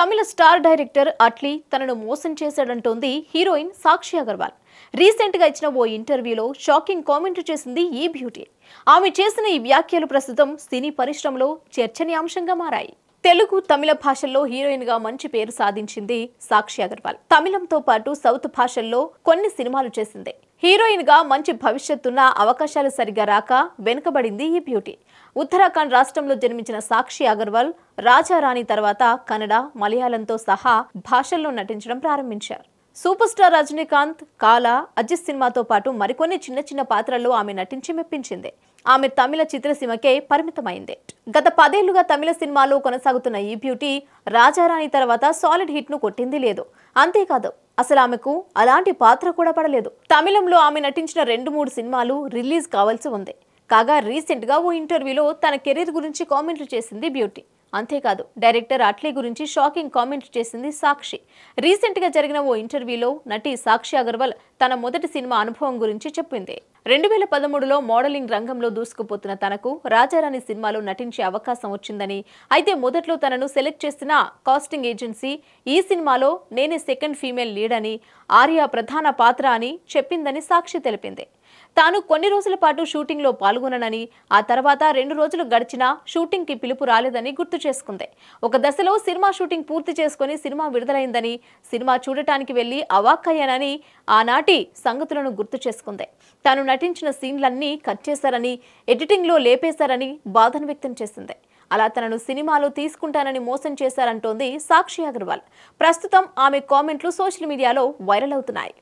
తమిళ star director Atlee తనను మోసం చేశాడంటోంది హీరోయిన్ సాక్షి అగర్వాల్ రీసెంట్ గా ఇచ్చిన ఓ ఇంటర్వ్యూలో షాకింగ్ కామెంట్ చేసింది ఈ బ్యూటీ ఆమె చేసిన ఈ వ్యాఖ్యలు ప్రస్తుతం సినీ పరిశ్రమలో చర్చనీయాంశంగా మారాయి తెలుగు తమిళ భాషల్లో హీరోయిన్ గా మంచి పేరు సాధించింది సాక్షి అగర్వాల్ తమిళంతో పాటు సౌత్ భాషల్లో కొన్ని సినిమాలు చేసింది హీరోయిన్గా మంచి భవిష్యత్తున్న అవకాశాలు సరిగా రాక వెనుకబడింది ఈ బ్యూటీ ఉత్తరాఖండ్ రాష్ట్రంలో జన్మించిన సాక్షి అగర్వాల్ రాజారాణి తర్వాత కన్నడ మలయాళంతో సహా భాషల్లో నటించడం ప్రారంభించారు సూపర్ స్టార్ రజనీకాంత్ కాలా అజిత్ సినిమాతో పాటు మరికొన్ని చిన్న చిన్న పాత్రల్లో ఆమె నటించి మెప్పించింది ఆమె తమిళ చిత్రసీమకే పరిమితమైంది గత పదేళ్లుగా తమిళ సినిమాలో కొనసాగుతున్న ఈ బ్యూటీ రాజారాణి తర్వాత సాలిడ్ హిట్ను కొట్టింది లేదు అంతేకాదు అసలు ఆమెకు అలాంటి పాత్ర కూడా పడలేదు తమిళంలో ఆమె నటించిన రెండు మూడు సినిమాలు రిలీజ్ కావాల్సి ఉంది కాగా రీసెంట్గా ఓ ఇంటర్వ్యూలో తన కెరీర్ గురించి కామెంట్లు చేసింది బ్యూటీ అంతేకాదు డైరెక్టర్ అట్లీ గురించి షాకింగ్ కామెంట్ చేసింది సాక్షి రీసెంట్గా జరిగిన ఓ ఇంటర్వ్యూలో నటి సాక్షి అగర్వాల్ తన మొదటి సినిమా అనుభవం గురించి చెప్పింది రెండు వేల పదమూడులో మోడలింగ్ రంగంలో దూసుకుపోతున్న తనకు రాజారాణి సినిమాలో నటించే అవకాశం వచ్చిందని అయితే మొదట్లో తనను సెలెక్ట్ చేసిన కాస్టింగ్ ఏజెన్సీ ఈ సినిమాలో నేనే సెకండ్ ఫీమేల్ లీడ్ అని ఆర్యా ప్రధాన పాత్ర అని చెప్పిందని సాక్షి తెలిపింది తాను కొన్ని రోజుల పాటు షూటింగ్లో పాల్గొననని ఆ తర్వాత రెండు రోజులు గడిచినా షూటింగ్కి పిలుపు రాలేదని గుర్తు చేసుకుంది ఒక దశలో సినిమా షూటింగ్ పూర్తి చేసుకుని సినిమా విడుదలైందని సినిమా చూడటానికి వెళ్లి అవాక్కయ్యానని ఆనాటి సంగతులను గుర్తు చేసుకుంది తాను నటించిన సీన్లన్నీ కట్ చేశారని ఎడిటింగ్లో లేపేశారని బాధను వ్యక్తం చేసింది అలా తనను సినిమాలో తీసుకుంటానని మోసం చేశారంటోంది సాక్షి అగర్వాల్ ప్రస్తుతం ఆమె కామెంట్లు సోషల్ మీడియాలో వైరల్ అవుతున్నాయి